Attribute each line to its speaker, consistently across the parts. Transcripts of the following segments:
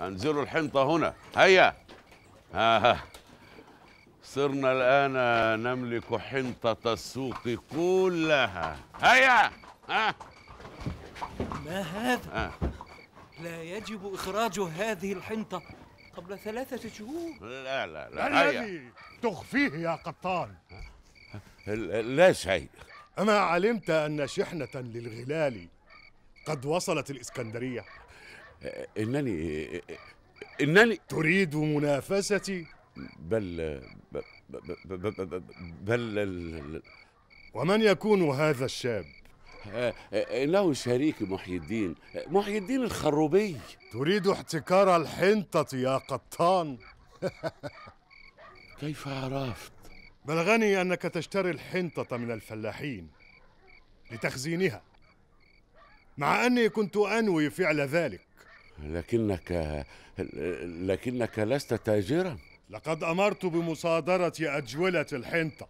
Speaker 1: انزلوا الحنطة هنا هيا ها ها صرنا الآن نملك حنطة السوق كلها
Speaker 2: هيا ها ما هذا؟ آه. لا يجب إخراج هذه الحنطة قبل ثلاثة شهور
Speaker 1: لا لا لا ما الذي
Speaker 2: تخفيه يا قطان؟ لا شيء أما علمت أن شحنة للغلال قد وصلت الإسكندرية؟ انني انني تريد منافستي بل بل, بل ومن يكون هذا الشاب آه، آه، انه شريكي محي الدين محي الدين الخروبي تريد احتكار الحنطه يا قطان كيف عرفت بلغني انك تشتري الحنطه من الفلاحين لتخزينها مع اني كنت انوي فعل ذلك
Speaker 1: لكنك لكنك لست تاجرا
Speaker 2: لقد أمرت بمصادرة أجولة الحنطة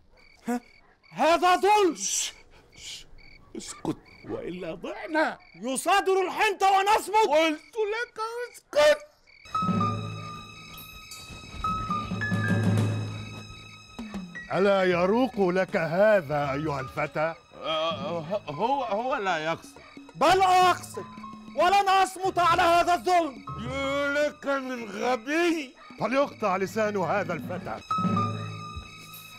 Speaker 2: هذا ظلم اسكت وإلا ضعنا يصادر الحنطة ونصمت قلت لك اسكت ألا يروق لك هذا أيها الفتى؟ آه، هو هو لا يقصد بل أقصد ولن أصمت على هذا الظلم لك من غبي فليقطع لسان هذا الفتى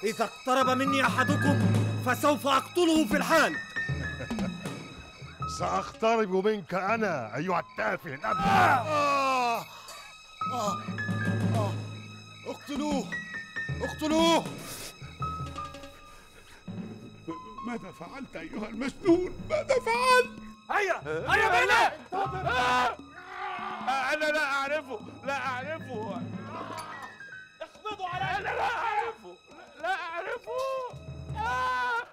Speaker 2: إذا اقترب مني أحدكم فسوف أقتله في الحال سأقترب منك أنا أيها التافه الأبد آه. آه. آه. اقتلوه اقتلوه ماذا فعلت أيها المجنون ماذا فعلت هيا أه؟ هيا بينا أه؟ انا لا اعرفه لا اعرفه اقبضوا علي انا لا اعرفه لا اعرفه أه؟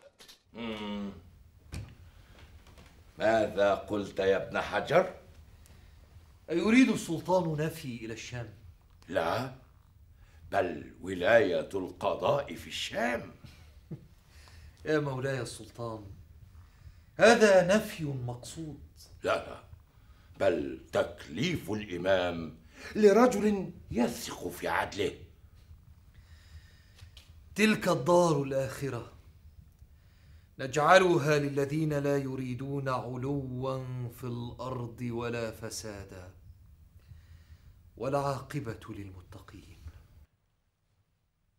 Speaker 1: ماذا قلت يا ابن حجر ايريد السلطان نفي الى الشام لا بل ولايه القضاء في الشام يا مولاي السلطان
Speaker 2: هذا نفي مقصود
Speaker 1: لا لا بل تكليف الامام
Speaker 2: لرجل
Speaker 1: يثق في عدله تلك الدار الاخره نجعلها للذين لا يريدون علوا في الارض ولا فسادا والعاقبه للمتقين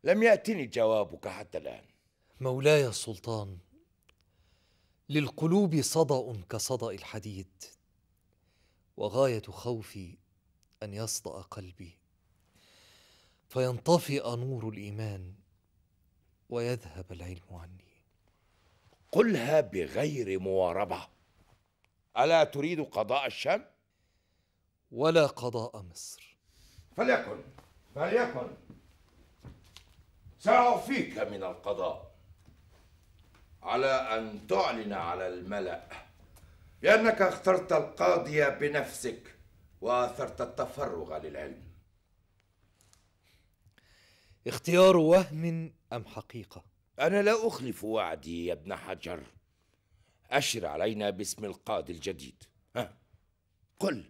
Speaker 1: لم ياتني جوابك حتى الان مولاي السلطان للقلوب صدا كصدا الحديد وغايه خوفي ان يصدا قلبي فينطفئ نور الايمان ويذهب العلم عني قلها بغير مواربه الا تريد قضاء الشام ولا قضاء مصر فليكن فليكن ساعفيك من القضاء على أن تعلن على الملأ لأنك اخترت القاضي بنفسك وأثرت التفرغ للعلم اختيار وهم أم حقيقة؟ أنا لا أخلف وعدي يا ابن حجر أشر علينا باسم القاضي الجديد ها قل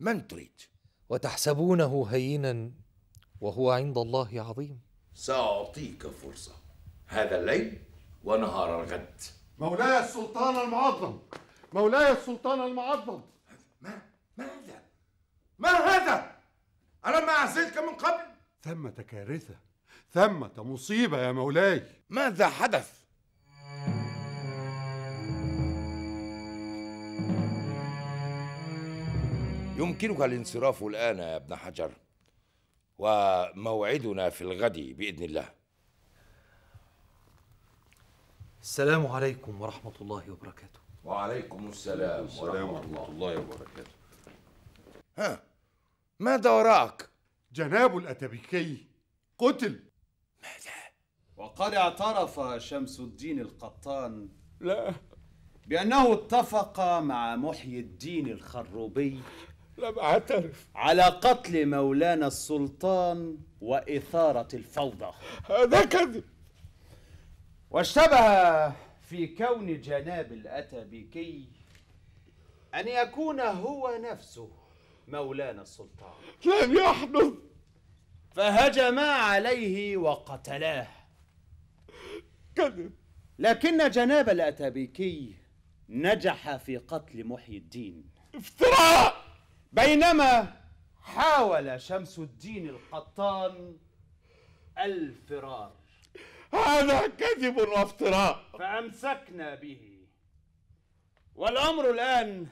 Speaker 1: من تريد؟ وتحسبونه هينا وهو عند الله عظيم سأعطيك فرصة هذا الليل ونهار الغد مولاي
Speaker 2: السلطان المعظم مولاي السلطان المعظم ما ما هذا؟ ما هذا؟ ألم أعزلك من قبل؟ ثمة كارثة ثمة مصيبة يا مولاي ماذا حدث؟ يمكنك
Speaker 1: الانصراف الآن يا ابن حجر وموعدنا في الغد بإذن الله السلام عليكم ورحمة الله
Speaker 2: وبركاته وعليكم السلام ورحمة الله وبركاته ها ماذا وراك؟ جناب الأتبكي قتل ماذا؟ وقد اعترف شمس الدين القطان لا بأنه اتفق مع محيي الدين الخروبي لم أعترف على قتل مولانا السلطان وإثارة الفوضى هذا كذب واشتبه في كون جناب الاتابيكي أن يكون هو نفسه مولانا السلطان لم يحدث فهجما عليه وقتلاه كذب لكن جناب الاتابيكي نجح في قتل محي الدين افتراء بينما حاول شمس الدين القطان الفرار هذا كذب وافتراء فأمسكنا به والأمر الآن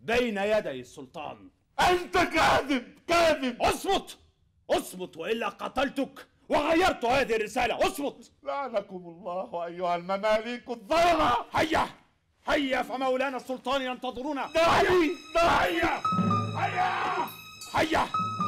Speaker 2: بين يدي السلطان أنت كاذب كاذب اصمت اصمت وإلا قتلتك وغيرت هذه الرسالة اصمت لعنكم الله أيها المماليك الظلمة هيا هيا فمولانا السلطان ينتظرنا دعي داعي هيا هيا, هيا.